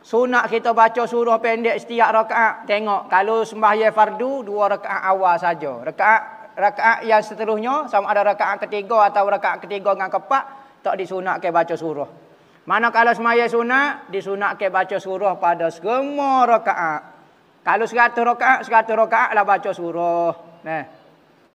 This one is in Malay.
Sunat kita baca surah pendek setiap rakaat. Tengok kalau sembahyang fardu dua rakaat awal saja. Rakaat rakaat yang seterusnya sama ada rakaat ketiga atau rakaat ketiga dengan keempat tak disunatkan baca surah. Mana kalau semaya sunat, ke baca surah pada semua rakaat. Kalau seratus rakaat, seratus rakaat lah baca surah. Nah,